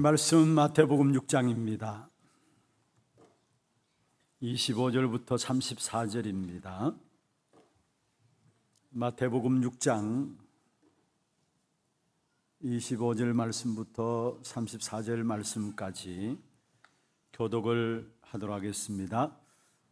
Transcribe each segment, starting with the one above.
하 말씀 마태복음 6장입니다. 25절부터 34절입니다. 마태복음 6장 25절 말씀부터 34절 말씀까지 교독을 하도록 하겠습니다.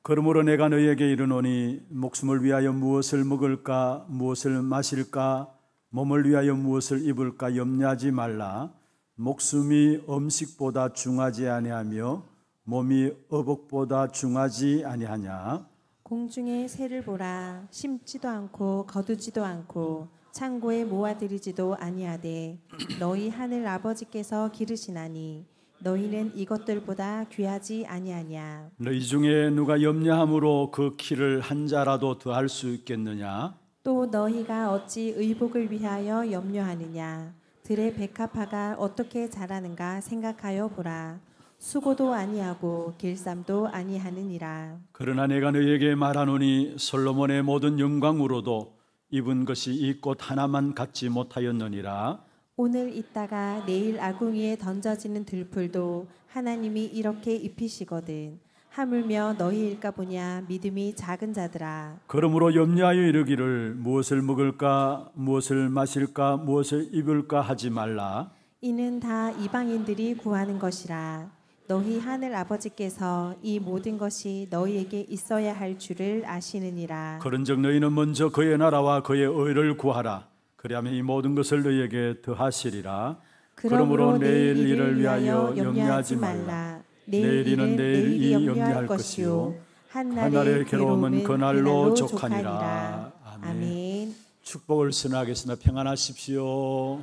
그러므로 내가 너희에게 이르노니 목숨을 위하여 무엇을 먹을까 무엇을 마실까 몸을 위하여 무엇을 입을까 염려하지 말라 목숨이 음식보다 중하지 아니하며 몸이 어복보다 중하지 아니하냐 공중의 새를 보라 심지도 않고 거두지도 않고 창고에 모아들이지도 아니하되 너희 하늘 아버지께서 기르시나니 너희는 이것들보다 귀하지 아니하냐 너희 중에 누가 염려함으로 그 키를 한 자라도 더 할 수 있겠느냐 또 너희가 어찌 의복을 위하여 염려하느냐 들의 백합화가 어떻게 자라는가 생각하여 보라. 수고도 아니하고 길쌈도 아니하느니라. 그러나 내가 너에게 말하노니 솔로몬의 모든 영광으로도 입은 것이 이 꽃 하나만 갖지 못하였느니라. 오늘 있다가 내일 아궁이에 던져지는 들풀도 하나님이 이렇게 입히시거든 하물며 너희일까 보냐 믿음이 작은 자들아 그러므로 염려하여 이르기를 무엇을 먹을까 무엇을 마실까 무엇을 입을까 하지 말라 이는 다 이방인들이 구하는 것이라 너희 하늘 아버지께서 이 모든 것이 너희에게 있어야 할 줄을 아시느니라 그런즉 너희는 먼저 그의 나라와 그의 의를 구하라 그리하면 이 모든 것을 너희에게 더하시리라 그러므로, 그러므로 내일 일을 위하여 염려하지 말라. 내일이는 내일이 염려할 것이요 한날의 괴로움은 그날로 족하니라. 아멘. 축복을 선하겠습니다. 평안하십시오.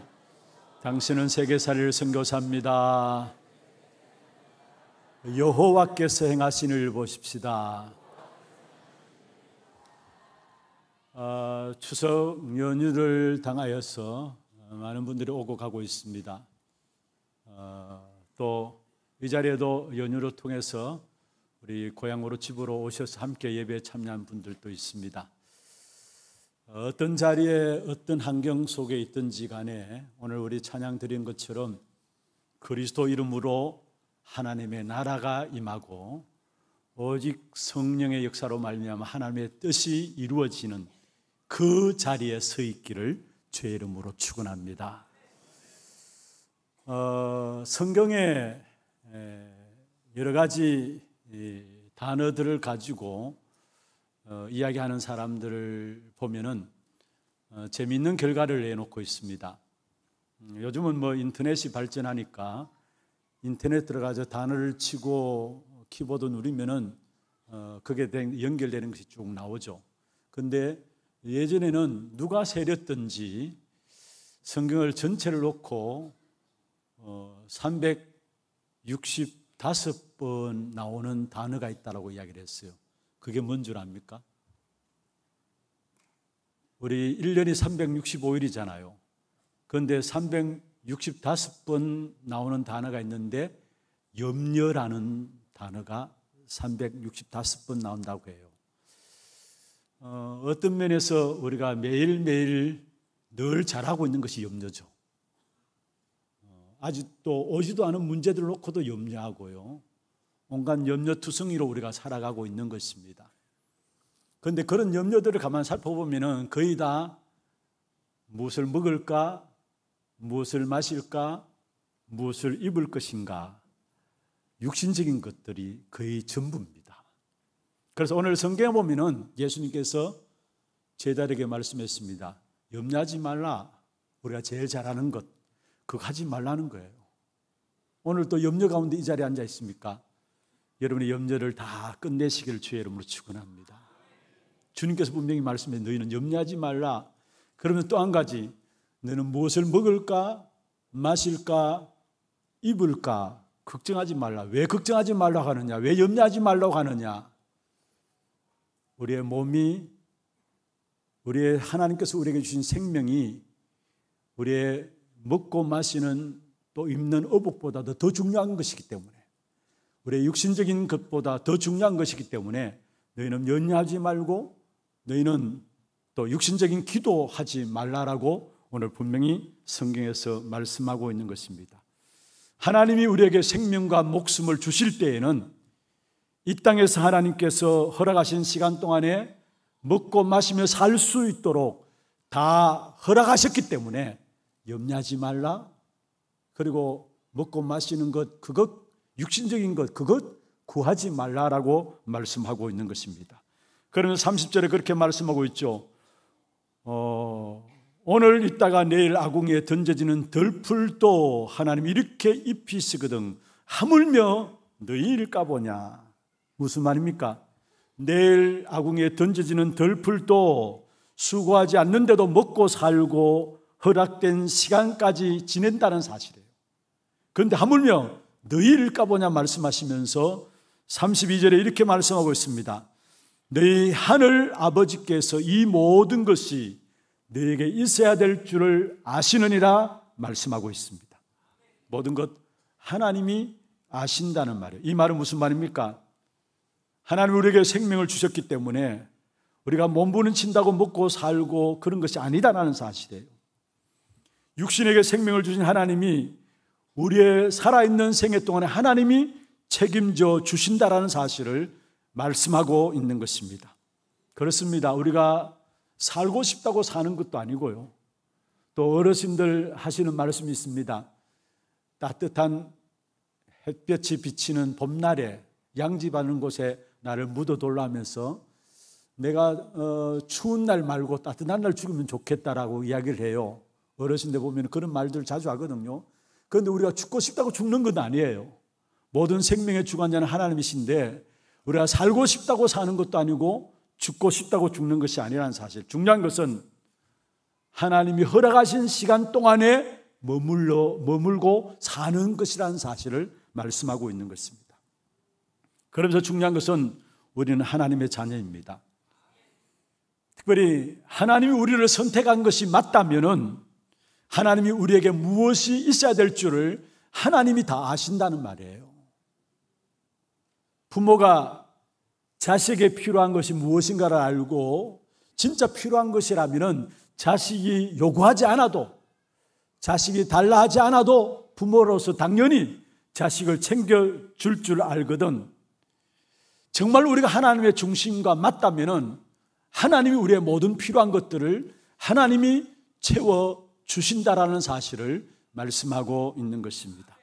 당신은 세계사를 선교사입니다. 여호와께서 행하신 일 보십시다. 어, 추석 연휴를 당하여서 많은 분들이 오고 가고 있습니다. 어, 또이 자리에도 연휴를 통해서 우리 고향으로 집으로 오셔서 함께 예배에 참여한 분들도 있습니다. 어떤 자리에 어떤 환경 속에 있든지 간에 오늘 우리 찬양 드린 것처럼 그리스도 이름으로 하나님의 나라가 임하고 오직 성령의 역사로 말미암아 하나님의 뜻이 이루어지는 그 자리에 서 있기를 주의 이름으로 축원합니다. 어, 성경에 예, 여러 가지 예, 단어들을 가지고 어, 이야기하는 사람들을 보면은 어, 재미있는 결과를 내놓고 있습니다. 음, 요즘은 뭐 인터넷이 발전하니까 인터넷 들어가서 단어를 치고 키보드 누르면은 어, 그게 연결되는 것이 쭉 나오죠. 근데 예전에는 누가 세렸든지 성경을 전체를 놓고 3 65번 나오는 단어가 있다라고 이야기를 했어요. 그게 뭔 줄 압니까? 우리 1년이 365일이잖아요. 그런데 365번 나오는 단어가 있는데 염려라는 단어가 365번 나온다고 해요. 어, 어떤 면에서 우리가 매일매일 늘 잘하고 있는 것이 염려죠. 아직도 오지도 않은 문제들을 놓고도 염려하고요. 온갖 염려투성이로 우리가 살아가고 있는 것입니다. 그런데 그런 염려들을 가만 살펴보면 거의 다 무엇을 먹을까, 무엇을 마실까, 무엇을 입을 것인가, 육신적인 것들이 거의 전부입니다. 그래서 오늘 성경에 보면 예수님께서 제자들에게 말씀했습니다. 염려하지 말라. 우리가 제일 잘하는 것, 그거 하지 말라는 거예요. 오늘 또 염려 가운데 이 자리에 앉아 있습니까? 여러분의 염려를 다 끝내시기를 주의 이름으로 축원합니다. 주님께서 분명히 말씀해 너희는 염려하지 말라. 그러면 또 한 가지 너는 무엇을 먹을까, 마실까, 입을까 걱정하지 말라. 왜 걱정하지 말라고 하느냐? 왜 염려하지 말라고 하느냐? 우리의 몸이 우리의 하나님께서 우리에게 주신 생명이 우리의 먹고 마시는 또 입는 어복보다도 더 중요한 것이기 때문에 우리의 육신적인 것보다 더 중요한 것이기 때문에 너희는 연애하지 말고 너희는 또 육신적인 기도하지 말라라고 오늘 분명히 성경에서 말씀하고 있는 것입니다. 하나님이 우리에게 생명과 목숨을 주실 때에는 이 땅에서 하나님께서 허락하신 시간 동안에 먹고 마시며 살 수 있도록 다 허락하셨기 때문에 염려하지 말라. 그리고 먹고 마시는 것, 그것, 육신적인 것, 그것 구하지 말라라고 말씀하고 있는 것입니다. 그러면 30절에 그렇게 말씀하고 있죠. 어, 오늘 있다가 내일 아궁에 던져지는 덜풀도 하나님 이렇게 입히시거든. 하물며 너희일 까보냐. 무슨 말입니까? 내일 아궁에 던져지는 덜풀도 수고하지 않는데도 먹고 살고 허락된 시간까지 지낸다는 사실이에요. 그런데 하물며 너희를 까보냐 말씀하시면서 32절에 이렇게 말씀하고 있습니다. 너희 하늘 아버지께서 이 모든 것이 너에게 있어야 될 줄을 아시느니라 말씀하고 있습니다. 모든 것 하나님이 아신다는 말이에요. 이 말은 무슨 말입니까? 하나님 우리에게 생명을 주셨기 때문에 우리가 몸부는 친다고 먹고 살고 그런 것이 아니다라는 사실이에요. 육신에게 생명을 주신 하나님이 우리의 살아있는 생애 동안에 하나님이 책임져 주신다라는 사실을 말씀하고 있는 것입니다. 그렇습니다. 우리가 살고 싶다고 사는 것도 아니고요. 또 어르신들 하시는 말씀이 있습니다. 따뜻한 햇볕이 비치는 봄날에 양지 바는 곳에 나를 묻어돌라 면서 내가 어, 추운 날 말고 따뜻한 날 죽으면 좋겠다라고 이야기를 해요. 어르신들 보면 그런 말들 자주 하거든요. 그런데 우리가 죽고 싶다고 죽는 건 아니에요. 모든 생명의 주관자는 하나님이신데 우리가 살고 싶다고 사는 것도 아니고 죽고 싶다고 죽는 것이 아니라는 사실. 중요한 것은 하나님이 허락하신 시간 동안에 머물러 머물고 사는 것이라는 사실을 말씀하고 있는 것입니다. 그러면서 중요한 것은 우리는 하나님의 자녀입니다. 특별히 하나님이 우리를 선택한 것이 맞다면은 하나님이 우리에게 무엇이 있어야 될 줄을 하나님이 다 아신다는 말이에요. 부모가 자식에게 필요한 것이 무엇인가를 알고 진짜 필요한 것이라면 자식이 요구하지 않아도 자식이 달라 하지 않아도 부모로서 당연히 자식을 챙겨줄 줄 알거든. 정말 우리가 하나님의 중심과 맞다면 하나님이 우리의 모든 필요한 것들을 하나님이 채워 주신다라는 사실을 말씀하고 있는 것입니다.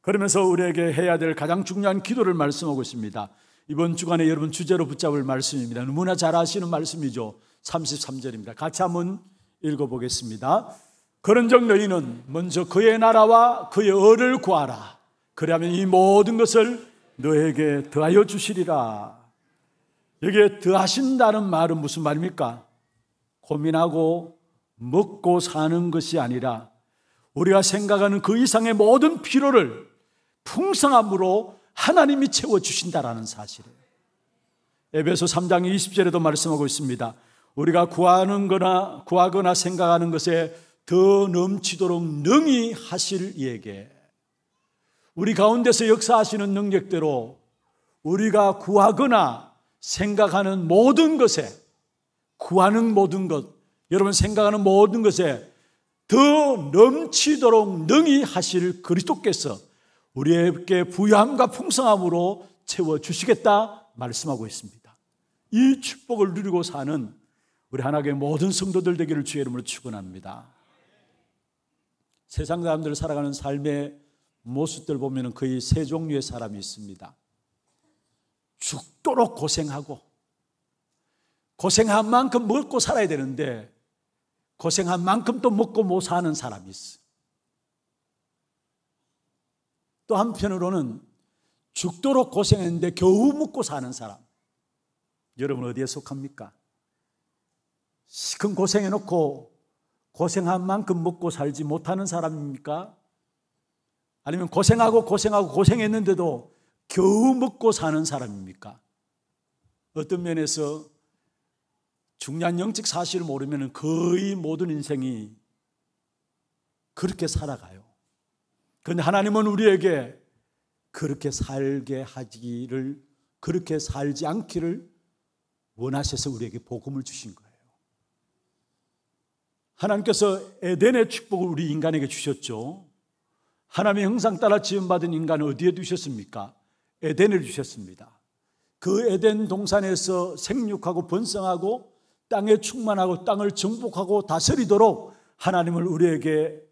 그러면서 우리에게 해야 될 가장 중요한 기도를 말씀하고 있습니다. 이번 주간에 여러분 주제로 붙잡을 말씀입니다. 너무나 잘 아시는 말씀이죠. 33절입니다. 같이 한번 읽어보겠습니다. 그런즉 너희는 먼저 그의 나라와 그의 의를 구하라. 그리면이 모든 것을 너에게 더하여 주시리라. 여기에 더하신다는 말은 무슨 말입니까? 고민하고 먹고 사는 것이 아니라 우리가 생각하는 그 이상의 모든 필요를 풍성함으로 하나님이 채워주신다라는 사실이에요. 에베소 3장 20절에도 말씀하고 있습니다. 우리가 구하는 거나 구하거나 생각하는 것에 더 넘치도록 능히 하실 이에게 우리 가운데서 역사하시는 능력대로 우리가 구하거나 생각하는 모든 것에 구하는 모든 것 여러분 생각하는 모든 것에 더 넘치도록 능히 하실 그리스도께서 우리에게 부유함과 풍성함으로 채워 주시겠다 말씀하고 있습니다. 이 축복을 누리고 사는 우리 하나님의 모든 성도들 되기를 주의 이름으로 축원합니다. 세상 사람들 살아가는 삶의 모습들 보면 거의 세 종류의 사람이 있습니다. 죽도록 고생하고 고생한 만큼 먹고 살아야 되는데 고생한 만큼 또 먹고 못 사는 사람이 있어. 또 한편으로는 죽도록 고생했는데 겨우 먹고 사는 사람. 여러분 어디에 속합니까? 시큰 고생해놓고 고생한 만큼 먹고 살지 못하는 사람입니까? 아니면 고생하고 고생하고 고생했는데도 겨우 먹고 사는 사람입니까? 어떤 면에서 중요한 영적 사실을 모르면 거의 모든 인생이 그렇게 살아가요. 그런데 하나님은 우리에게 그렇게 살게 하기를 그렇게 살지 않기를 원하셔서 우리에게 복음을 주신 거예요. 하나님께서 에덴의 축복을 우리 인간에게 주셨죠. 하나님의 형상 따라 지음받은 인간을 어디에 두셨습니까? 에덴을 주셨습니다. 그 에덴 동산에서 생육하고 번성하고 땅에 충만하고 땅을 정복하고 다스리도록 하나님을 우리에게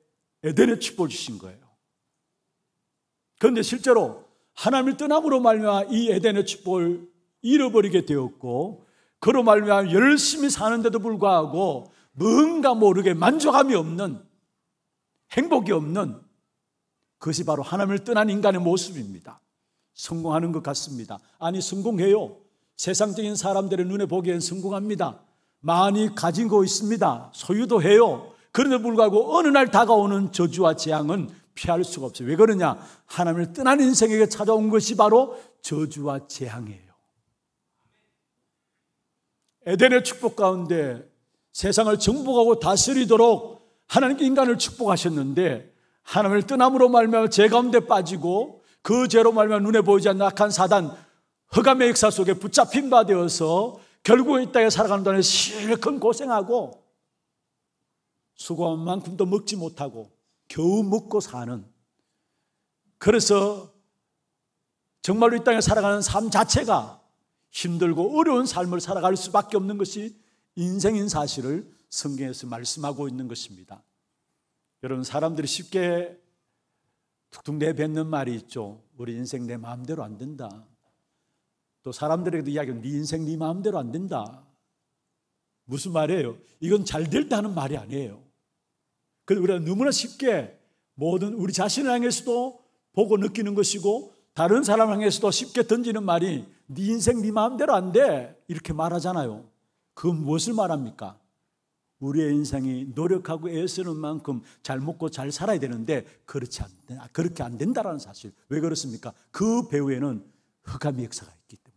에덴의 축복을 주신 거예요. 그런데 실제로 하나님을 떠남으로 말미암아 이 에덴의 축복을 잃어버리게 되었고 그로 말미암아 열심히 사는데도 불구하고 뭔가 모르게 만족함이 없는 행복이 없는 그것이 바로 하나님을 떠난 인간의 모습입니다. 성공하는 것 같습니다. 아니 성공해요. 세상적인 사람들의 눈에 보기엔 성공합니다. 많이 가진 거 있습니다. 소유도 해요. 그런데 불구하고 어느 날 다가오는 저주와 재앙은 피할 수가 없어요. 왜 그러냐? 하나님을 떠난 인생에게 찾아온 것이 바로 저주와 재앙이에요. 에덴의 축복 가운데 세상을 정복하고 다스리도록 하나님께 인간을 축복하셨는데 하나님을 떠남으로 말미암아 죄 가운데 빠지고 그 죄로 말미암아 눈에 보이지 않는 악한 사단 허감의 역사 속에 붙잡힌 바 되어서 결국은 이 땅에 살아가는 동안에 실컷 고생하고 수고한 만큼도 먹지 못하고 겨우 먹고 사는 그래서 정말로 이 땅에 살아가는 삶 자체가 힘들고 어려운 삶을 살아갈 수밖에 없는 것이 인생인 사실을 성경에서 말씀하고 있는 것입니다. 여러분 사람들이 쉽게 툭툭 내뱉는 말이 있죠. 우리 인생 내 마음대로 안 된다. 또 사람들에게도 이야기하면 네 인생 네 마음대로 안 된다. 무슨 말이에요? 이건 잘 될다는 말이 아니에요. 그래서 우리가 너무나 쉽게 모든 우리 자신을 향해서도 보고 느끼는 것이고 다른 사람을 향해서도 쉽게 던지는 말이 네 인생 네 마음대로 안 돼. 이렇게 말하잖아요. 그건 무엇을 말합니까? 우리의 인생이 노력하고 애쓰는 만큼 잘 먹고 잘 살아야 되는데 그렇지 않, 그렇게 안 된다라는 사실. 왜 그렇습니까? 그 배후에는 흑암의 역사가 있기 때문에.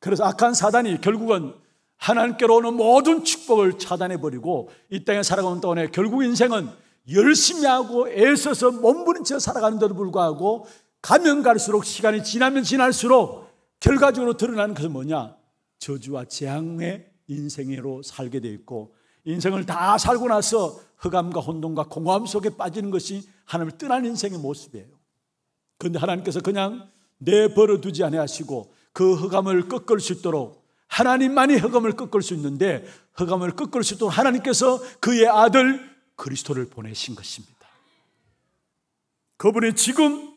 그래서 악한 사단이 결국은 하나님께로 오는 모든 축복을 차단해버리고 이 땅에 살아가는 동안에 결국 인생은 열심히 하고 애써서 몸부림쳐 살아가는데도 불구하고 가면 갈수록 시간이 지나면 지날수록 결과적으로 드러나는 것은 뭐냐? 저주와 재앙의 인생으로 살게 되어 있고 인생을 다 살고 나서 흑암과 혼돈과 공허함 속에 빠지는 것이 하나님을 떠난 인생의 모습이에요. 그런데 하나님께서 그냥 내버려 두지 않으시고 그 흑암을 꺾을 수 있도록 하나님만이 흑암을 꺾을 수 있는데 흑암을 꺾을 수 있도록 하나님께서 그의 아들 그리스도를 보내신 것입니다. 그분이 지금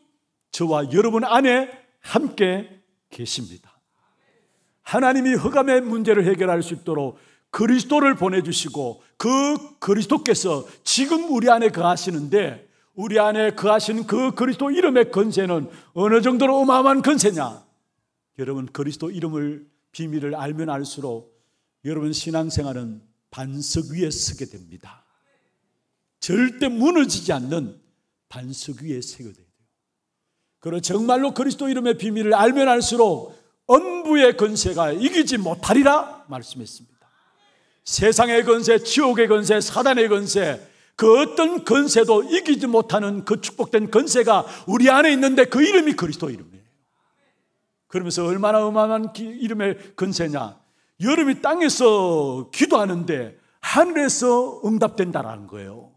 저와 여러분 안에 함께 계십니다. 하나님이 흑암의 문제를 해결할 수 있도록 그리스도를 보내주시고 그 그리스도께서 지금 우리 안에 거하시는데 우리 안에 거하신 그 그리스도 이름의 건세는 어느 정도로 어마어마한 건세냐? 여러분 그리스도 이름을 비밀을 알면 알수록 여러분 신앙생활은 반석 위에 서게 됩니다. 절대 무너지지 않는 반석 위에 서게 돼요. 그리 정말로 그리스도 이름의 비밀을 알면 알수록 엄부의 건세가 이기지 못하리라 말씀했습니다. 세상의 건세, 지옥의 건세, 사단의 건세, 그 어떤 건세도 이기지 못하는 그 축복된 건세가 우리 안에 있는데 그 이름이 그리스도 이름이에요. 그러면서 얼마나 어마어마한 이름의 근세냐. 여름이 땅에서 기도하는데 하늘에서 응답된다라는 거예요.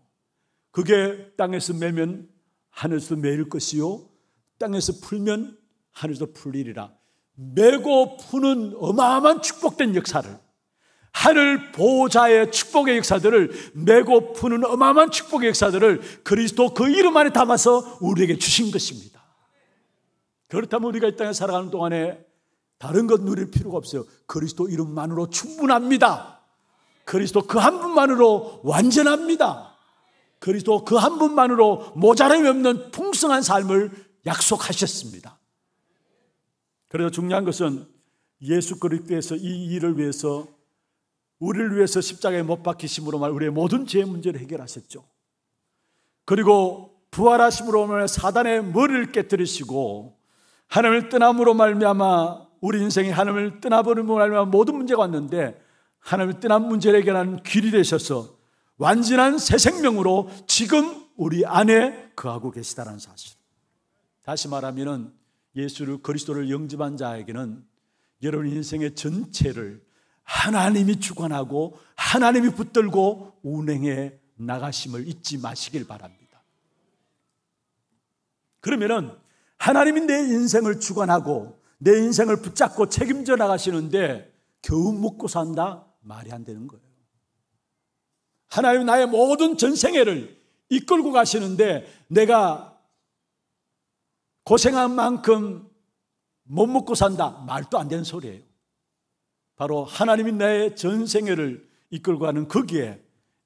그게 땅에서 매면 하늘에서 매일 것이요. 땅에서 풀면 하늘에서 풀리리라. 매고 푸는 어마어마한 축복된 역사를 하늘 보호자의 축복의 역사들을 매고 푸는 어마어마한 축복의 역사들을 그리스도 그 이름 안에 담아서 우리에게 주신 것입니다. 그렇다면 우리가 이 땅에 살아가는 동안에 다른 것 누릴 필요가 없어요. 그리스도 이름만으로 충분합니다. 그리스도 그 한 분만으로 완전합니다. 그리스도 그 한 분만으로 모자람이 없는 풍성한 삶을 약속하셨습니다. 그래서 중요한 것은 예수 그리스도에서 이 일을 위해서 우리를 위해서 십자가에 못 박히심으로 말 우리의 모든 죄의 문제를 해결하셨죠. 그리고 부활하심으로 말 사단의 머리를 깨뜨리시고 하나님을 떠남으로 말미암아 우리 인생이 하나님을 떠나버림으로 말미암아 모든 문제가 왔는데 하나님을 떠난 문제를 해결하는 길이 되셔서 완전한 새 생명으로 지금 우리 안에 거하고 계시다는 사실. 다시 말하면 예수를 그리스도를 영접한 자에게는 여러분 인생의 전체를 하나님이 주관하고 하나님이 붙들고 운행해 나가심을 잊지 마시길 바랍니다. 그러면은 하나님이 내 인생을 주관하고 내 인생을 붙잡고 책임져 나가시는데 겨우 먹고 산다? 말이 안 되는 거예요. 하나님 나의 모든 전생애를 이끌고 가시는데 내가 고생한 만큼 못 먹고 산다? 말도 안 되는 소리예요. 바로 하나님이 나의 전생애를 이끌고 가는 거기에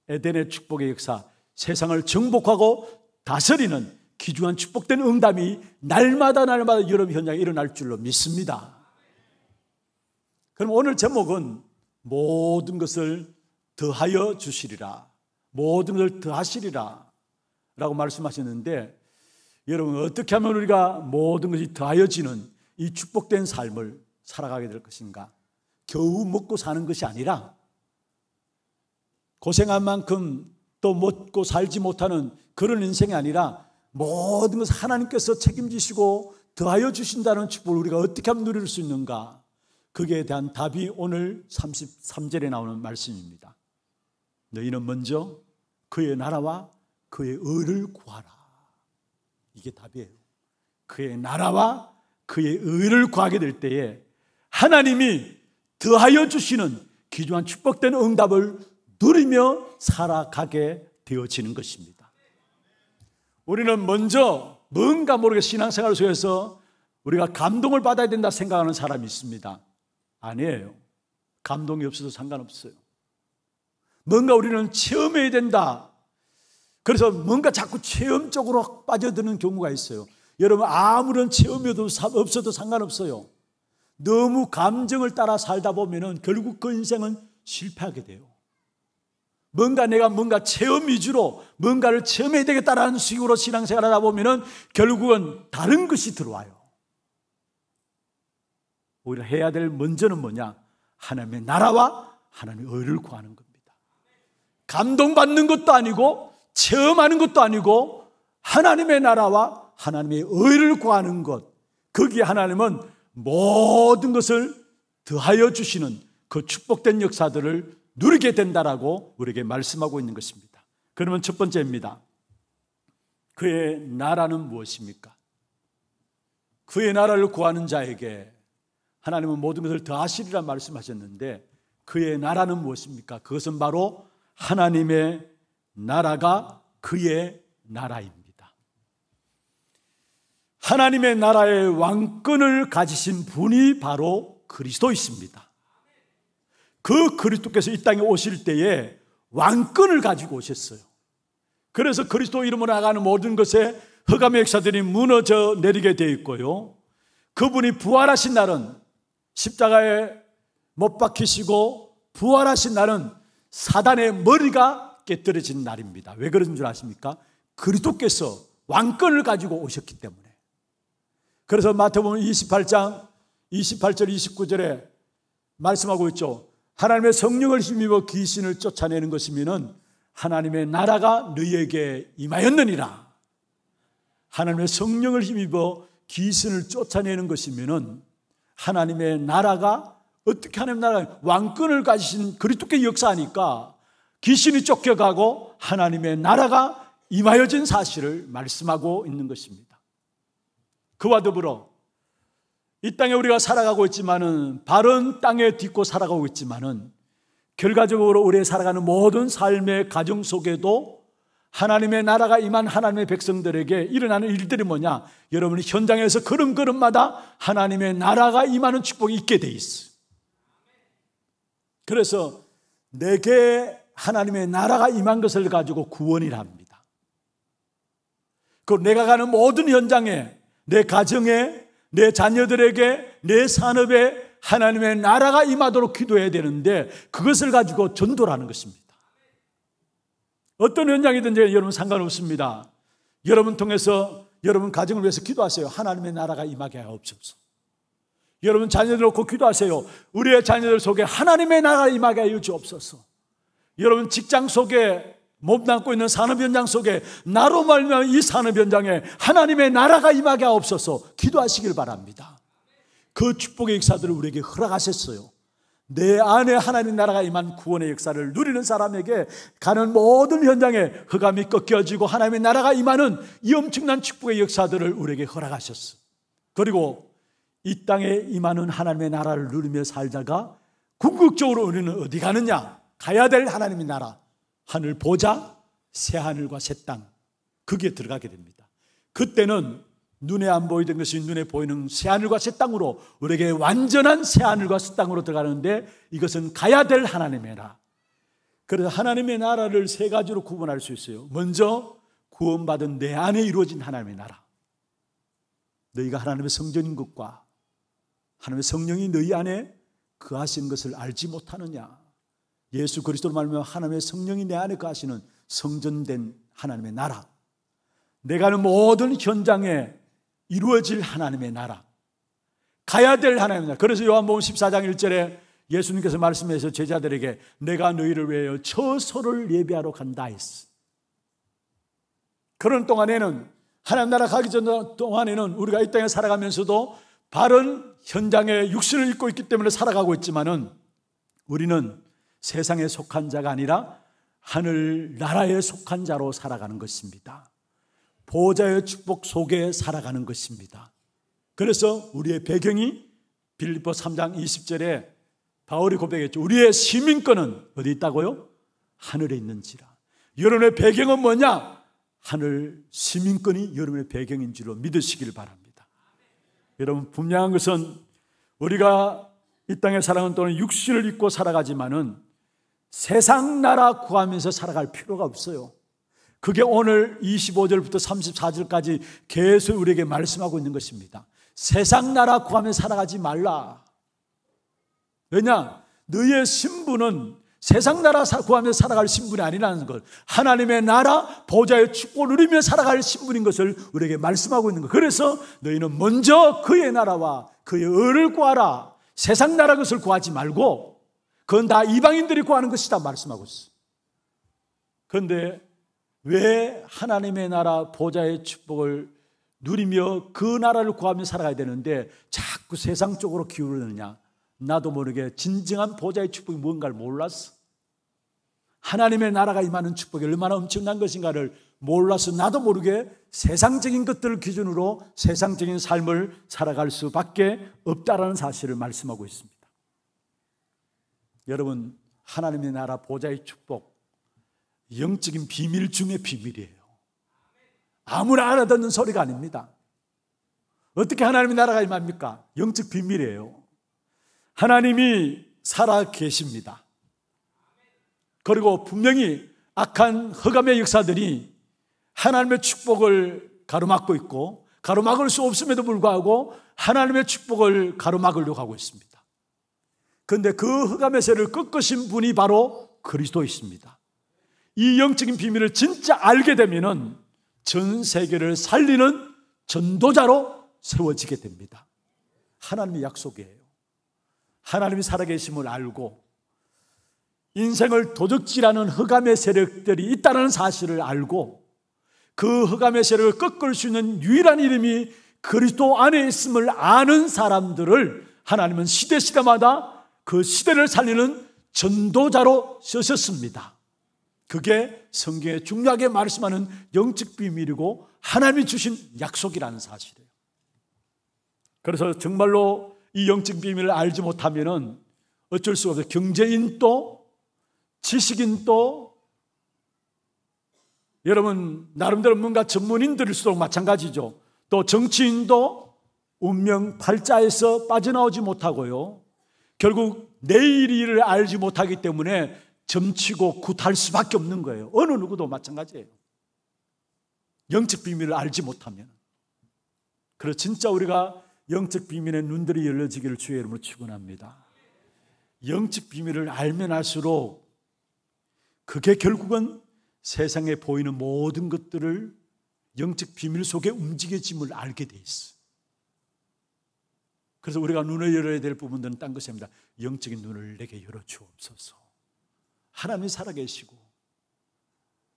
에덴의 축복의 역사, 세상을 정복하고 다스리는 귀중한 축복된 응답이 날마다 날마다 여러분 현장에 일어날 줄로 믿습니다. 그럼 오늘 제목은 모든 것을 더하여 주시리라. 모든 것을 더하시리라. 라고 말씀하셨는데 여러분 어떻게 하면 우리가 모든 것이 더하여지는 이 축복된 삶을 살아가게 될 것인가? 겨우 먹고 사는 것이 아니라 고생한 만큼 또 먹고 살지 못하는 그런 인생이 아니라 모든 것을 하나님께서 책임지시고 더하여 주신다는 축복을 우리가 어떻게 하면 누릴 수 있는가? 그에 대한 답이 오늘 33절에 나오는 말씀입니다. 너희는 먼저 그의 나라와 그의 의를 구하라. 이게 답이에요. 그의 나라와 그의 의를 구하게 될 때에 하나님이 더하여 주시는 귀중한 축복된 응답을 누리며 살아가게 되어지는 것입니다. 우리는 먼저 뭔가 모르게 신앙생활을 통해서 우리가 감동을 받아야 된다 생각하는 사람이 있습니다. 아니에요. 감동이 없어도 상관없어요. 뭔가 우리는 체험해야 된다. 그래서 뭔가 자꾸 체험 적으로 빠져드는 경우가 있어요. 여러분 아무런 체험이 없어도 상관없어요. 너무 감정을 따라 살다 보면 결국 그 인생은 실패하게 돼요. 뭔가 내가 뭔가 체험 위주로 뭔가를 체험해야 되겠다라는 식으로 신앙생활 하다 보면은 결국은 다른 것이 들어와요. 오히려 해야 될 먼저는 뭐냐? 하나님의 나라와 하나님의 의를 구하는 겁니다. 감동받는 것도 아니고 체험하는 것도 아니고 하나님의 나라와 하나님의 의를 구하는 것. 거기에 하나님은 모든 것을 더하여 주시는 그 축복된 역사들을 누리게 된다라고 우리에게 말씀하고 있는 것입니다. 그러면 첫 번째입니다. 그의 나라는 무엇입니까? 그의 나라를 구하는 자에게 하나님은 모든 것을 더하시리라 말씀하셨는데 그의 나라는 무엇입니까? 그것은 바로 하나님의 나라가 그의 나라입니다. 하나님의 나라의 왕권을 가지신 분이 바로 그리스도이십니다. 그 그리스도께서 이 땅에 오실 때에 왕권을 가지고 오셨어요. 그래서 그리스도 이름으로 나가는 모든 것에 허암의 역사들이 무너져 내리게 되어 있고요. 그분이 부활하신 날은 십자가에 못 박히시고 부활하신 날은 사단의 머리가 깨뜨려진 날입니다. 왜 그런 줄 아십니까? 그리스도께서 왕권을 가지고 오셨기 때문에. 그래서 마태복음 28장 28절 29절에 말씀하고 있죠. 하나님의 성령을 힘입어 귀신을 쫓아내는 것이면은 하나님의 나라가 너희에게 임하였느니라. 하나님의 성령을 힘입어 귀신을 쫓아내는 것이면은 하나님의 나라가 어떻게 하나님 나라 왕권을 가지신 그리스도께 역사하니까 귀신이 쫓겨가고 하나님의 나라가 임하여진 사실을 말씀하고 있는 것입니다. 그와 더불어 이 땅에 우리가 살아가고 있지만은 바른 땅에 딛고 살아가고 있지만은 결과적으로 우리의 살아가는 모든 삶의 가정 속에도 하나님의 나라가 임한 하나님의 백성들에게 일어나는 일들이 뭐냐? 여러분이 현장에서 걸음걸음마다 하나님의 나라가 임하는 축복이 있게 돼 있어. 그래서 내게 하나님의 나라가 임한 것을 가지고 구원이라 합니다. 그리 내가 가는 모든 현장에 내 가정에 내 자녀들에게 내 산업에 하나님의 나라가 임하도록 기도해야 되는데 그것을 가지고 전도라는 것입니다. 어떤 현장이든지 여러분 상관없습니다. 여러분 통해서 여러분 가정을 위해서 기도하세요. 하나님의 나라가 임하게 하옵소서. 여러분 자녀들 놓고 기도하세요. 우리의 자녀들 속에 하나님의 나라가 임하게 하옵소서 여러분 직장 속에 몸담고 있는 산업 현장 속에 나로 말면이 산업 현장에 하나님의 나라가 임하게 하옵소서 기도하시길 바랍니다. 그 축복의 역사들을 우리에게 허락하셨어요. 내 안에 하나님 나라가 임한 구원의 역사를 누리는 사람에게 가는 모든 현장에 흑암이 꺾여지고 하나님의 나라가 임하는 이 엄청난 축복의 역사들을 우리에게 허락하셨어. 그리고 이 땅에 임하는 하나님의 나라를 누리며 살다가 궁극적으로 우리는 어디 가느냐? 가야 될 하나님의 나라. 하늘 보자, 새 하늘과 새 땅. 그게 들어가게 됩니다. 그때는 눈에 안 보이던 것이 눈에 보이는 새 하늘과 새 땅으로 우리에게 완전한 새 하늘과 새 땅으로 들어가는데 이것은 가야 될 하나님의 나라. 그래서 하나님의 나라를 세 가지로 구분할 수 있어요. 먼저 구원받은 내 안에 이루어진 하나님의 나라. 너희가 하나님의 성전인 것과 하나님의 성령이 너희 안에 그하신 것을 알지 못하느냐. 예수 그리스도로 말하면 하나님의 성령이 내 안에 가시는 성전된 하나님의 나라. 내가 하는 모든 현장에 이루어질 하나님의 나라. 가야 될 하나님의 나라. 그래서 요한복음 14장 1절에 예수님께서 말씀해서 제자들에게 내가 너희를 위하여 처소를 예비하러 간다 했어. 그런 동안에는 하나님 나라 가기 전 동안에는 우리가 이 땅에 살아가면서도 바른 현장에 육신을 입고 있기 때문에 살아가고 있지만은 우리는 세상에 속한 자가 아니라 하늘 나라에 속한 자로 살아가는 것입니다. 보호자의 축복 속에 살아가는 것입니다. 그래서 우리의 배경이 빌리포 3장 20절에 바울이 고백했죠. 우리의 시민권은 어디 있다고요? 하늘에 있는지라. 여러분의 배경은 뭐냐? 하늘 시민권이 여러분의 배경인 줄로 믿으시길 바랍니다. 여러분 분명한 것은 우리가 이 땅에 살아가는 또는 육신을 입고 살아가지만은 세상 나라 구하면서 살아갈 필요가 없어요. 그게 오늘 25절부터 34절까지 계속 우리에게 말씀하고 있는 것입니다. 세상 나라 구하며 살아가지 말라. 왜냐? 너희의 신분은 세상 나라 구하며 살아갈 신분이 아니라는 것. 하나님의 나라 보좌의 축복을 누리며 살아갈 신분인 것을 우리에게 말씀하고 있는 것. 그래서 너희는 먼저 그의 나라와 그의 을을 구하라. 세상 나라 것을 구하지 말고 그건 다 이방인들이 구하는 것이다 말씀하고 있어. 그런데 왜 하나님의 나라 보좌의 축복을 누리며 그 나라를 구하며 살아가야 되는데 자꾸 세상 쪽으로 기울느냐? 나도 모르게 진정한 보좌의 축복이 뭔가를 몰랐어. 하나님의 나라가 임하는 축복이 얼마나 엄청난 것인가를 몰라서 나도 모르게 세상적인 것들을 기준으로 세상적인 삶을 살아갈 수밖에 없다라는 사실을 말씀하고 있습니다. 여러분, 하나님의 나라 보좌의 축복, 영적인 비밀 중의 비밀이에요. 아무나 알아듣는 소리가 아닙니다. 어떻게 하나님의 나라가 임합니까? 영적 비밀이에요. 하나님이 살아 계십니다. 그리고 분명히 악한 허감의 역사들이 하나님의 축복을 가로막고 있고 가로막을 수 없음에도 불구하고 하나님의 축복을 가로막으려고 하고 있습니다. 그런데그 흑암의 세를 꺾으신 분이 바로 그리스도이십니다. 이 영적인 비밀을 진짜 알게 되면은 전 세계를 살리는 전도자로 세워지게 됩니다. 하나님의 약속이에요. 하나님이 살아계심을 알고 인생을 도적질하는 흑암의 세력들이 있다는 사실을 알고 그 흑암의 세력을 꺾을 수 있는 유일한 이름이 그리스도 안에 있음을 아는 사람들을 하나님은 시대시대마다 그 시대를 살리는 전도자로 쓰셨습니다. 그게 성경에 중요하게 말씀하는 영적 비밀이고 하나님이 주신 약속이라는 사실이에요. 그래서 정말로 이 영적 비밀을 알지 못하면 어쩔 수 없어요. 경제인 또 지식인 또 여러분 나름대로 뭔가 전문인들일수록 마찬가지죠. 또 정치인도 운명 팔자에서 빠져나오지 못하고요. 결국 내일 일을 알지 못하기 때문에 점치고 굳할 수밖에 없는 거예요. 어느 누구도 마찬가지예요. 영적 비밀을 알지 못하면. 그래 진짜 우리가 영적 비밀의 눈들이 열려지기를 주의 이름으로 축원합니다. 영적 비밀을 알면 할수록 그게 결국은 세상에 보이는 모든 것들을 영적 비밀 속에 움직여짐을 알게 돼 있어. 그래서 우리가 눈을 열어야 될 부분들은 딴 것입니다. 영적인 눈을 내게 열어주옵소서. 하나님 살아계시고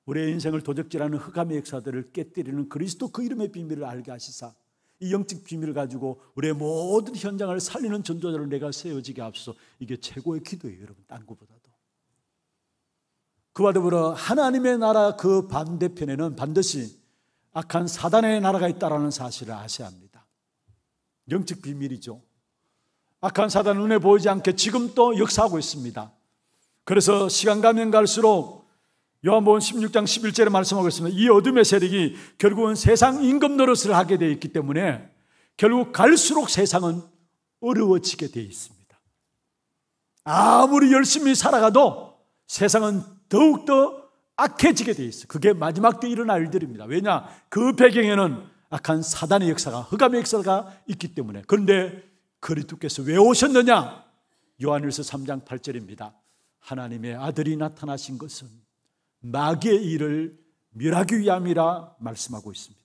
우리의 인생을 도적질하는 흑암의 역사들을 깨뜨리는 그리스도 그 이름의 비밀을 알게 하시사 이 영적 비밀을 가지고 우리의 모든 현장을 살리는 전도자로 내가 세워지게 하서 이게 최고의 기도예요 여러분 딴 것보다도 그와 더불어 하나님의 나라 그 반대편에는 반드시 악한 사단의 나라가 있다라는 사실을 아셔야 합니다 영적 비밀이죠. 악한 사단 눈에 보이지 않게 지금 또 역사하고 있습니다. 그래서 시간 가면 갈수록 요한복음 16장 11절에 말씀하고 있습니다. 이 어둠의 세력이 결국은 세상 임금 노릇을 하게 되어 있기 때문에 결국 갈수록 세상은 어려워지게 되어 있습니다. 아무리 열심히 살아가도 세상은 더욱더 악해지게 되어 있어요. 그게 마지막 때 일어날 일들입니다. 왜냐? 그 배경에는 악한 사단의 역사가 흑암의 역사가 있기 때문에 그런데 그리스도께서 왜 오셨느냐? 요한일서 3장 8절입니다. 하나님의 아들이 나타나신 것은 마귀의 일을 멸하기 위함이라 말씀하고 있습니다.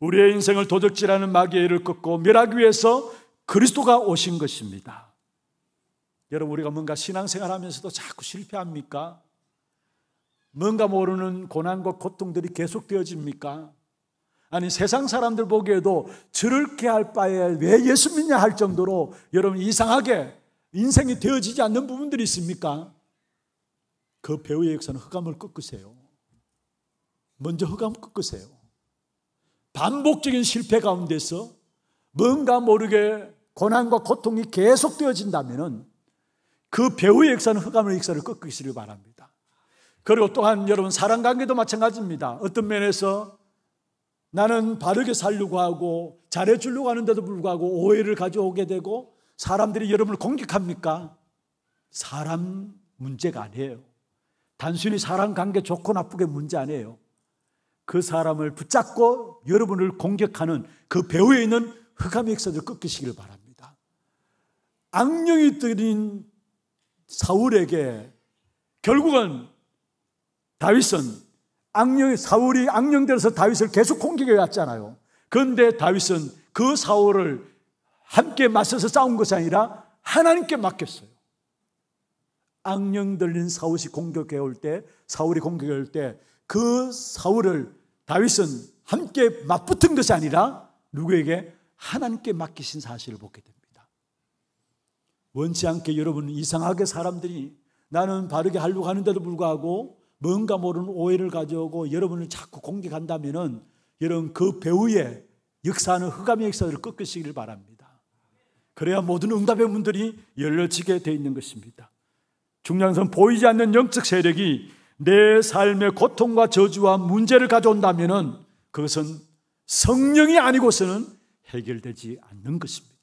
우리의 인생을 도둑질하는 마귀의 일을 꺾고 멸하기 위해서 그리스도가 오신 것입니다. 여러분 우리가 뭔가 신앙생활 하면서도 자꾸 실패합니까? 뭔가 모르는 고난과 고통들이 계속되어집니까? 아니 세상 사람들 보기에도 저렇게 할 바에 왜 예수 믿냐 할 정도로 여러분 이상하게 인생이 되어지지 않는 부분들이 있습니까? 그 배우의 역사는 흑암을 꺾으세요. 먼저 흑암 꺾으세요. 반복적인 실패 가운데서 뭔가 모르게 고난과 고통이 계속되어진다면 그 배우의 역사는 흑암의 역사를 꺾으시길 바랍니다. 그리고 또한 여러분 사랑 관계도 마찬가지입니다. 어떤 면에서 나는 바르게 살려고 하고 잘해주려고 하는데도 불구하고 오해를 가져오게 되고 사람들이 여러분을 공격합니까? 사람 문제가 아니에요. 단순히 사람 관계 좋고 나쁘게 문제 아니에요. 그 사람을 붙잡고 여러분을 공격하는 그 배후에 있는 흑암의 역사를 꺾으시길 바랍니다. 악령이 들인 사울에게 결국은 다윗은 악령 사울이 악령들에서 다윗을 계속 공격해 왔잖아요. 그런데 다윗은 그 사울을 함께 맞서서 싸운 것이 아니라 하나님께 맡겼어요. 악령 들린 사울이 공격해 올 때, 사울이 공격해 올때 그 사울을 다윗은 함께 맞붙은 것이 아니라 누구에게 하나님께 맡기신 사실을 보게 됩니다. 원치 않게 여러분 이상하게 사람들이 나는 바르게 하려고 하는데도 불구하고 뭔가 모르는 오해를 가져오고 여러분을 자꾸 공격한다면은 여러분 그 배우의 역사는 하 흑암의 역사를 꺾으시기를 바랍니다. 그래야 모든 응답의 문들이 열려지게 돼 있는 것입니다. 중요선 보이지 않는 영적 세력이 내 삶의 고통과 저주와 문제를 가져온다면은 그것은 성령이 아니고서는 해결되지 않는 것입니다.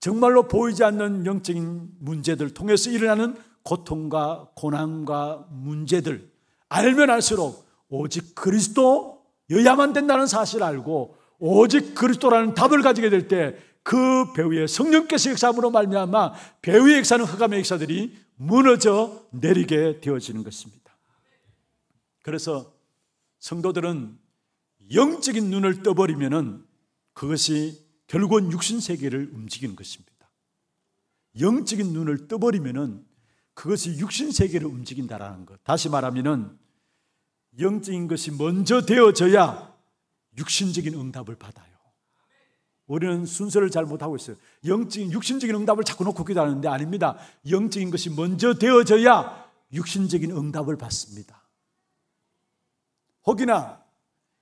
정말로 보이지 않는 영적인 문제들 통해서 일어나는 고통과 고난과 문제들 알면 알수록 오직 그리스도여야만 된다는 사실을 알고 오직 그리스도라는 답을 가지게 될 때 그 배우의 성령께서 역사함으로 말미암아 배우의 역사는 허감의 역사들이 무너져 내리게 되어지는 것입니다. 그래서 성도들은 영적인 눈을 떠버리면 그것이 결국은 육신 세계를 움직이는 것입니다. 영적인 눈을 떠버리면 그것이 육신 세계를 움직인다라는 것. 다시 말하면은 영적인 것이 먼저 되어져야 육신적인 응답을 받아요. 우리는 순서를 잘못하고 있어요. 영적인, 육신적인 응답을 자꾸 놓고 기도하는데 아닙니다. 영적인 것이 먼저 되어져야 육신적인 응답을 받습니다. 혹이나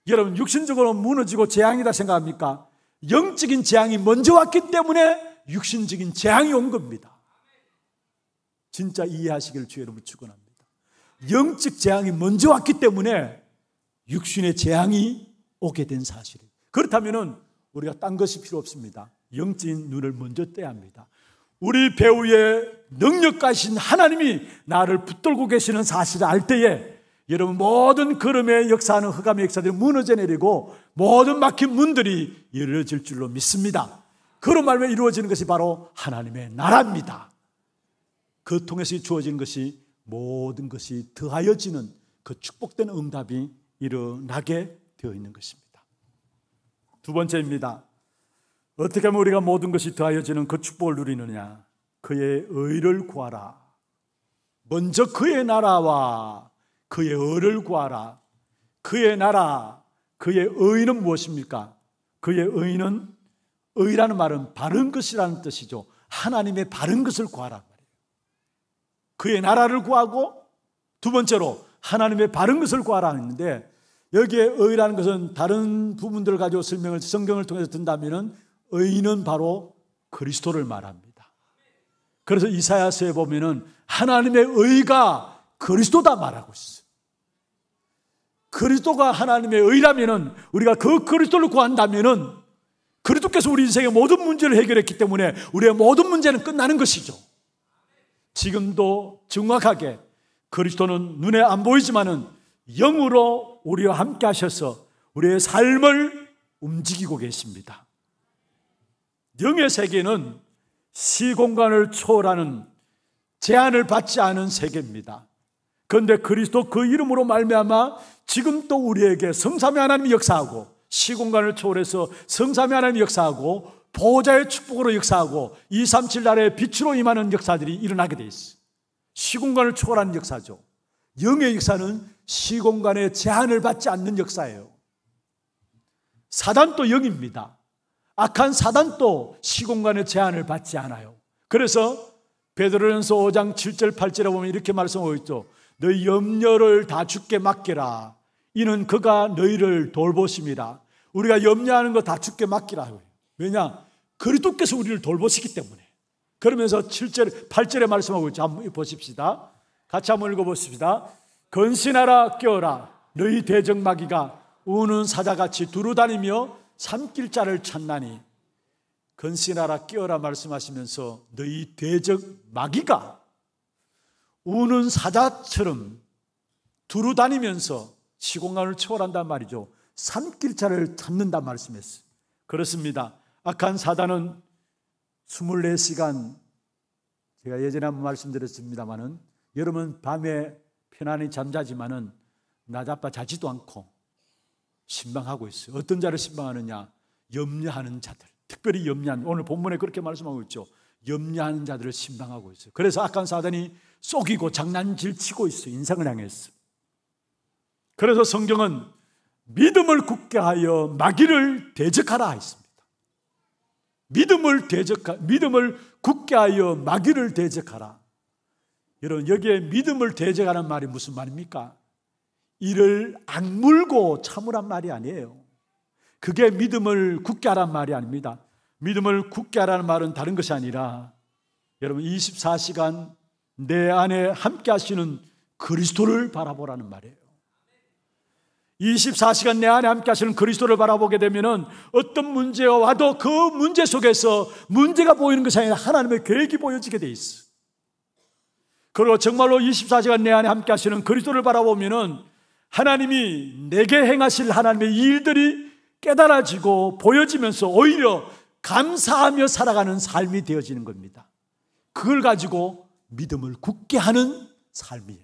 여러분 육신적으로 무너지고 재앙이다 생각합니까? 영적인 재앙이 먼저 왔기 때문에 육신적인 재앙이 온 겁니다. 진짜 이해하시길 주의 이름으로 축원합니다. 영적 재앙이 먼저 왔기 때문에 육신의 재앙이 오게 된사실그렇다면 우리가 딴 것이 필요 없습니다. 영적인 눈을 먼저 떼야 합니다. 우리 배우의 능력가신 하나님이 나를 붙들고 계시는 사실을 알 때에 여러분 모든 걸음의 역사하는 흑암의 역사들이 무너져 내리고 모든 막힌 문들이 열려질 줄로 믿습니다. 그런 말로 이루어지는 것이 바로 하나님의 나라입니다. 그 통해서 주어진 것이 모든 것이 더하여지는 그 축복된 응답이 일어나게 되어 있는 것입니다. 두 번째입니다. 어떻게 하면 우리가 모든 것이 더하여지는 그 축복을 누리느냐? 그의 의를 구하라. 먼저 그의 나라와 그의 의를 구하라. 그의 나라, 그의 의는 무엇입니까? 그의 의는 의라는 말은 바른 것이라는 뜻이죠. 하나님의 바른 것을 구하라. 그의 나라를 구하고 두 번째로 하나님의 바른 것을 구하라 했는데 여기에 의라는 것은 다른 부분들을 가지고 설명을 성경을 통해서 든다면 의는 바로 그리스도를 말합니다. 그래서 이사야서에 보면은 하나님의 의가 그리스도다 말하고 있어요. 그리스도가 하나님의 의라면은 우리가 그 그리스도를 구한다면은 그리스도께서 우리 인생의 모든 문제를 해결했기 때문에 우리의 모든 문제는 끝나는 것이죠. 지금도 정확하게 그리스도는 눈에 안 보이지만은 영으로 우리와 함께 하셔서 우리의 삶을 움직이고 계십니다. 영의 세계는 시공간을 초월하는 제한을 받지 않은 세계입니다. 그런데 그리스도 그 이름으로 말미암아 지금 도 우리에게 성삼위 하나님 역사하고 시공간을 초월해서 성삼위 하나님 역사하고 보호자의 축복으로 역사하고 237날에 빛으로 임하는 역사들이 일어나게 돼 있어. 시공간을 초월하 역사죠. 영의 역사는 시공간의 제한을 받지 않는 역사예요. 사단도 영입니다. 악한 사단도 시공간의 제한을 받지 않아요. 그래서 베드로전서 5장 7절 8절에 보면 이렇게 말씀하고 있죠. 너희 염려를 다 죽게 맡기라. 이는 그가 너희를 돌보심이라. 우리가 염려하는 거 다 죽게 맡기라. 왜냐? 그리스도께서 우리를 돌보시기 때문에. 그러면서 7절, 8절에 말씀하고 있죠. 한번 보십시다. 같이 한번 읽어보십시다. 건신하라 깨어라. 너희 대적마귀가 우는 사자같이 두루 다니며 삼킬 자를 찾나니 건신하라 깨어라 말씀하시면서 너희 대적 마귀가 우는 사자처럼 두루 다니면서 시공간을 초월한단 말이죠. 삼길 자를 찾는다 말씀했어요. 그렇습니다. 악한 사단은 24시간 제가 예전에 한 번 말씀드렸습니다마는 여러분 밤에 편안히 잠자지만은 나자빠 자지도 않고 신방하고 있어요. 어떤 자를 신방하느냐? 염려하는 자들. 특별히 염려한 오늘 본문에 그렇게 말씀하고 있죠. 염려하는 자들을 신방하고 있어요. 그래서 악한 사단이 속이고 장난질치고 있어 요 인생을 향해서. 그래서 성경은 믿음을 굳게 하여 마귀를 대적하라 했습니다. 믿음을 대적하, 믿음을 굳게 하여 마귀를 대적하라. 여러분, 여기에 믿음을 대적하는 말이 무슨 말입니까? 이를 악물고 참으란 말이 아니에요. 그게 믿음을 굳게 하란 말이 아닙니다. 믿음을 굳게 하라는 말은 다른 것이 아니라 여러분 24시간 내 안에 함께 하시는 그리스도를 바라보라는 말이에요. 24시간 내 안에 함께 하시는 그리스도를 바라보게 되면은 어떤 문제가 와도 그 문제 속에서 문제가 보이는 것이 아니라 하나님의 계획이 보여지게 돼 있어. 그리고 정말로 24시간 내 안에 함께 하시는 그리스도를 바라보면은 하나님이 내게 행하실 하나님의 일들이 깨달아지고 보여지면서 오히려 감사하며 살아가는 삶이 되어지는 겁니다. 그걸 가지고 믿음을 굳게 하는 삶이에요.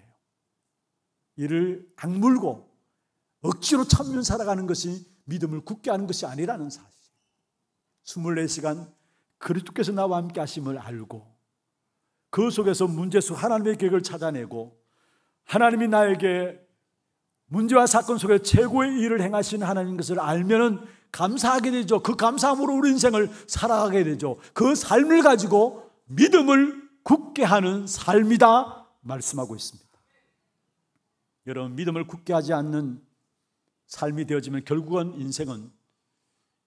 이를 악물고 억지로 천년 살아가는 것이 믿음을 굳게 하는 것이 아니라는 사실. 24시간 그리스도께서 나와 함께 하심을 알고 그 속에서 문제속 하나님의 계획을 찾아내고 하나님이 나에게 문제와 사건 속에 최고의 일을 행하시는 하나님 것을 알면은 감사하게 되죠. 그 감사함으로 우리 인생을 살아가게 되죠. 그 삶을 가지고 믿음을 굳게 하는 삶이다 말씀하고 있습니다. 여러분 믿음을 굳게 하지 않는 삶이 되어지면 결국은 인생은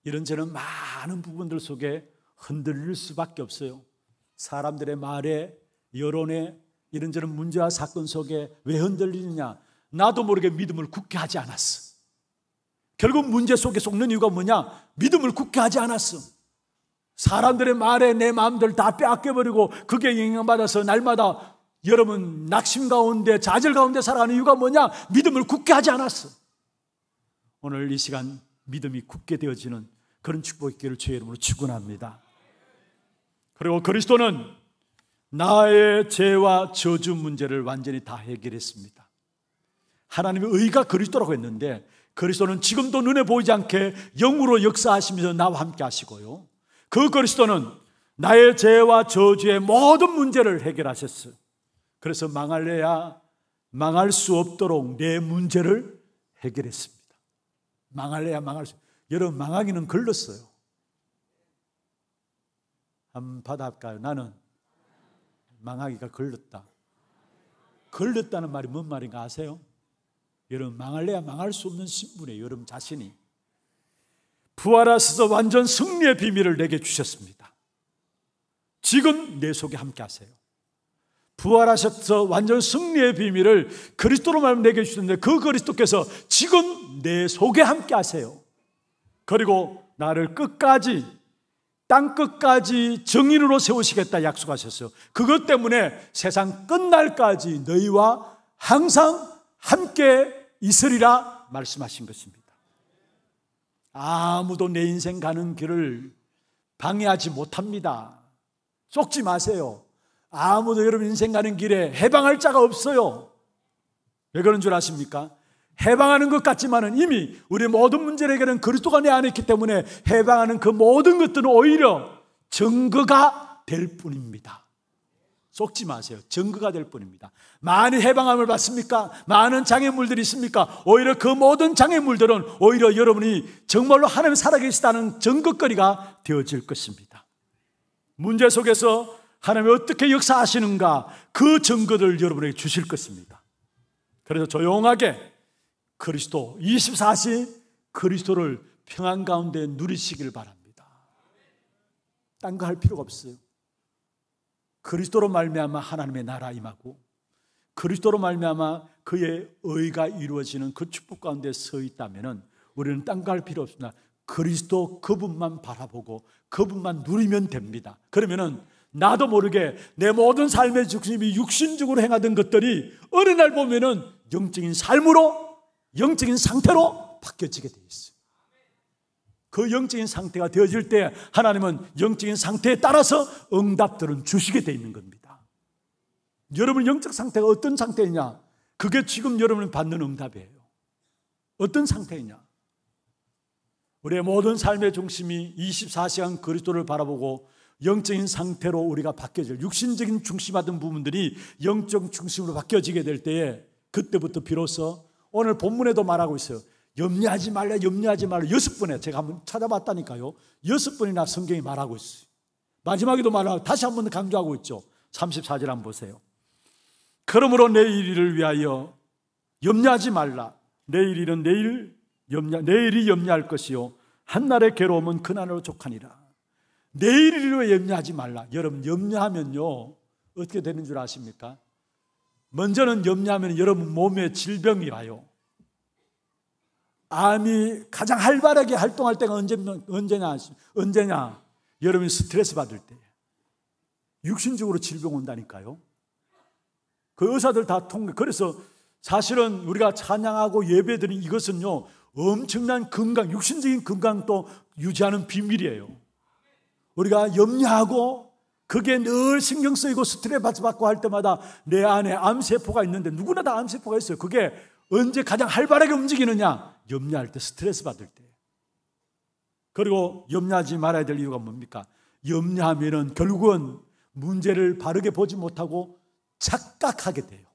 이런저런 많은 부분들 속에 흔들릴 수밖에 없어요. 사람들의 말에, 여론에, 이런저런 문제와 사건 속에 왜 흔들리느냐? 나도 모르게 믿음을 굳게 하지 않았어. 결국 문제 속에 속는 이유가 뭐냐? 믿음을 굳게 하지 않았어. 사람들의 말에 내 마음들 다 빼앗겨버리고 그게 영향받아서 날마다 여러분 낙심 가운데 좌절 가운데 살아가는 이유가 뭐냐? 믿음을 굳게 하지 않았어. 오늘 이 시간 믿음이 굳게 되어지는 그런 축복의 기를 주의 이름으로 축원합니다. 그리고 그리스도는 나의 죄와 저주 문제를 완전히 다 해결했습니다. 하나님의 의가 그리스도라고 했는데 그리스도는 지금도 눈에 보이지 않게 영으로 역사하시면서 나와 함께 하시고요. 그 그리스도는 나의 죄와 저주의 모든 문제를 해결하셨어요. 그래서 망할래야 망할 수 없도록 내 문제를 해결했습니다. 망할래야 망할 수. 여러분 망하기는 걸렀어요. 한번 받아볼까요? 나는 망하기가 걸렸다. 걸렸다는 말이 뭔 말인가 아세요? 여러분 망할래야 망할 수 없는 신분이에요. 여러분 자신이. 부활하셔서 완전 승리의 비밀을 내게 주셨습니다. 지금 내 속에 함께 하세요. 부활하셔서 완전 승리의 비밀을 그리스도로 말하면 내게 주셨는데 그 그리스도께서 지금 내 속에 함께 하세요. 그리고 나를 끝까지 땅 끝까지 정인으로 세우시겠다 약속하셨어요. 그것 때문에 세상 끝날까지 너희와 항상 함께 있으리라 말씀하신 것입니다. 아무도 내 인생 가는 길을 방해하지 못합니다. 속지 마세요. 아무도 여러분 인생 가는 길에 해방할 자가 없어요. 왜 그런 줄 아십니까? 해방하는 것 같지만은 이미 우리 모든 문제를 해결은 그리스도가 내 안에 있기 때문에 해방하는 그 모든 것들은 오히려 증거가 될 뿐입니다. 속지 마세요. 증거가 될 뿐입니다. 많이 해방함을 받습니까? 많은 장애물들이 있습니까? 오히려 그 모든 장애물들은 오히려 여러분이 정말로 하나님 살아계시다는 증거거리가 되어질 것입니다. 문제 속에서 하나님이 어떻게 역사하시는가 그 증거를 여러분에게 주실 것입니다. 그래서 조용하게 그리스도 24시 그리스도를 평안 가운데 누리시길 바랍니다. 딴 거 할 필요가 없어요. 그리스도로 말미암아 하나님의 나라 임하고 그리스도로 말미암아 그의 의가 이루어지는 그 축복 가운데 서 있다면은 우리는 딴 거 할 필요 없습니다. 그리스도 그분만 바라보고 그분만 누리면 됩니다. 그러면은 나도 모르게 내 모든 삶의 중심이 육신적으로 행하던 것들이 어느 날 보면은 영적인 삶으로 영적인 상태로 바뀌어지게 되어 있어요. 그 영적인 상태가 되어질 때 하나님은 영적인 상태에 따라서 응답들은 주시게 되어 있는 겁니다. 여러분 영적 상태가 어떤 상태이냐? 그게 지금 여러분이 받는 응답이에요. 어떤 상태이냐? 우리의 모든 삶의 중심이 24시간 그리스도를 바라보고 영적인 상태로 우리가 바뀌어질 육신적인 중심하던 부분들이 영적 중심으로 바뀌어지게 될 때에 그때부터 비로소 오늘 본문에도 말하고 있어요. 염려하지 말라, 염려하지 말라. 여섯 번에 제가 한번 찾아봤다니까요. 여섯 번이나 성경이 말하고 있어요. 마지막에도 말하고 다시 한번 강조하고 있죠. 34절 한번 보세요. 그러므로 내일 일을 위하여 염려하지 말라. 내일 일은 내일 염려, 내일이 염려할 것이요. 한날의 괴로움은 그날로 족하니라. 내일을 염려하지 말라. 여러분 염려하면요 어떻게 되는 줄 아십니까? 먼저는 염려하면 여러분 몸에 질병이 와요. 암이 가장 활발하게 활동할 때가 언제, 언제냐, 언제냐? 여러분이 스트레스 받을 때. 육신적으로 질병 온다니까요. 그 의사들 다 통과. 그래서 사실은 우리가 찬양하고 예배드린 이것은요, 엄청난 건강, 육신적인 건강 또 유지하는 비밀이에요. 우리가 염려하고 그게 늘 신경 쓰이고 스트레스 받고 할 때마다 내 안에 암세포가 있는데 누구나 다 암세포가 있어요. 그게 언제 가장 활발하게 움직이느냐? 염려할 때, 스트레스 받을 때. 그리고 염려하지 말아야 될 이유가 뭡니까? 염려하면 결국은 문제를 바르게 보지 못하고 착각하게 돼요.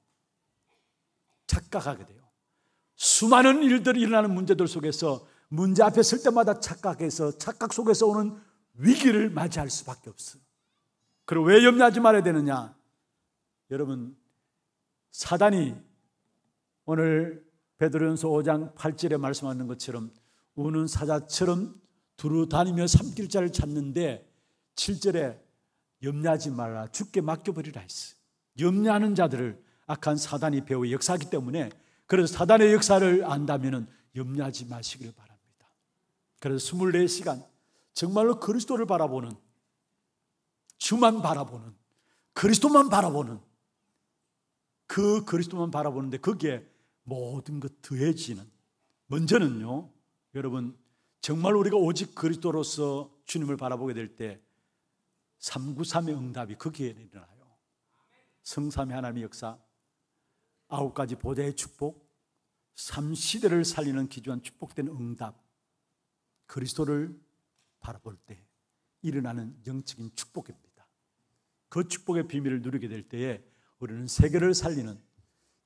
착각하게 돼요. 수많은 일들이 일어나는 문제들 속에서 문제 앞에 설 때마다 착각해서 착각 속에서 오는 위기를 맞이할 수밖에 없어. 그리왜 염려하지 말아야 되느냐? 여러분, 사단이 오늘 베드로연서 5장 8절에 말씀하는 것처럼 우는 사자처럼 두루 다니며 삼킬 자를 찾는데 7절에 염려하지 말라 죽게 맡겨버리라 했어. 염려하는 자들을 악한 사단이 배우 역사기 때문에 그래서 사단의 역사를 안다면 염려하지 마시기 바랍니다. 그래서 24시간 정말로 그리스도를 바라보는 주만 바라보는 그리스도만 바라보는 그 그리스도만 바라보는데 그게 모든 것 더해지는 먼저는요 여러분 정말 우리가 오직 그리스도로서 주님을 바라보게 될때 393의 응답이 거기에 일어나요 성삼의 하나님의 역사 아홉 가지 보대의 축복 삼시대를 살리는 기조한 축복된 응답 그리스도를 바라볼 때 일어나는 영적인 축복입니다. 그 축복의 비밀을 누리게 될 때에 우리는 세계를 살리는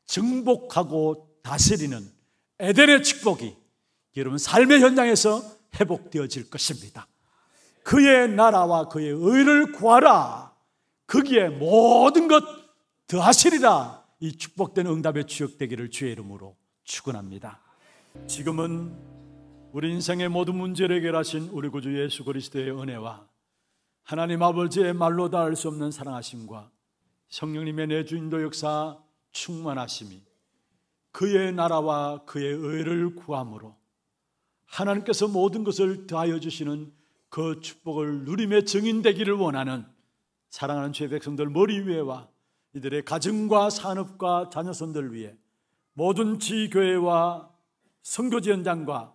정복하고 다스리는 에덴의 축복이 여러분 삶의 현장에서 회복되어질 것입니다. 그의 나라와 그의 의를 구하라. 거기에 모든 것 더하시리라. 이 축복된 응답의 주역되기를 주의 이름으로 축원합니다. 지금은 우리 인생의 모든 문제를 해결하신 우리 구주 예수 그리스도의 은혜와 하나님 아버지의 말로 다할수 없는 사랑하심과 성령님의 내 주인도 역사 충만하심이 그의 나라와 그의 의를 구함으로 하나님께서 모든 것을 더하여 주시는 그 축복을 누림의 증인되기를 원하는 사랑하는 죄 백성들 머리 위에와 이들의 가정과 산업과 자녀선들 위에 모든 지교회와 선교지 현장과